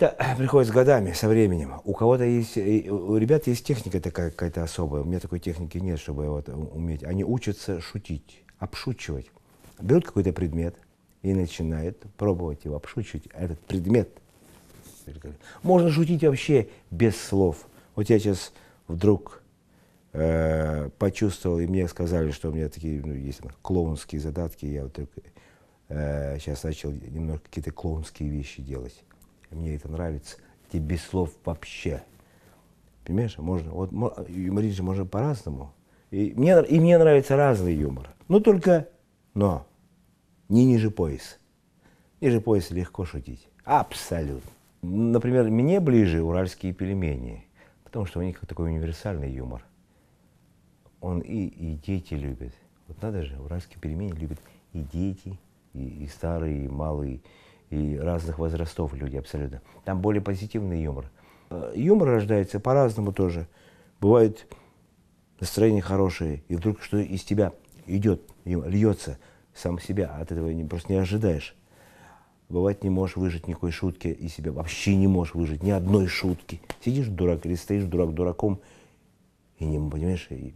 Это приходит с годами, со временем. У кого-то есть, у ребят есть техника такая какая-то особая. У меня такой техники нет, чтобы вот уметь. Они учатся шутить, обшучивать. Берут какой-то предмет и начинают пробовать его обшучивать, а этот предмет. Можно шутить вообще без слов. Вот я сейчас вдруг э, почувствовал, и мне сказали, что у меня такие ну, есть клоунские задатки. Я вот только, э, сейчас начал немного какие-то клоунские вещи делать мне это нравится, тебе слов вообще. Понимаешь, можно, вот юморить же можно по-разному. И мне, и мне нравится разный юмор. Ну только, но, не ниже пояс. Ниже пояс легко шутить. Абсолютно. Например, мне ближе уральские пельмени, потому что у них такой универсальный юмор. Он и, и дети любят. Вот надо же, уральские пельмени любят и дети, и, и старые, и малые и разных возрастов люди абсолютно. Там более позитивный юмор. Э, юмор рождается по-разному тоже. Бывает настроение хорошее, и вдруг что из тебя идет, льется сам себя, от а этого не, просто не ожидаешь. Бывает, не можешь выжить никакой шутки из себя, вообще не можешь выжить ни одной шутки. Сидишь дурак или стоишь дурак дураком, и не понимаешь, и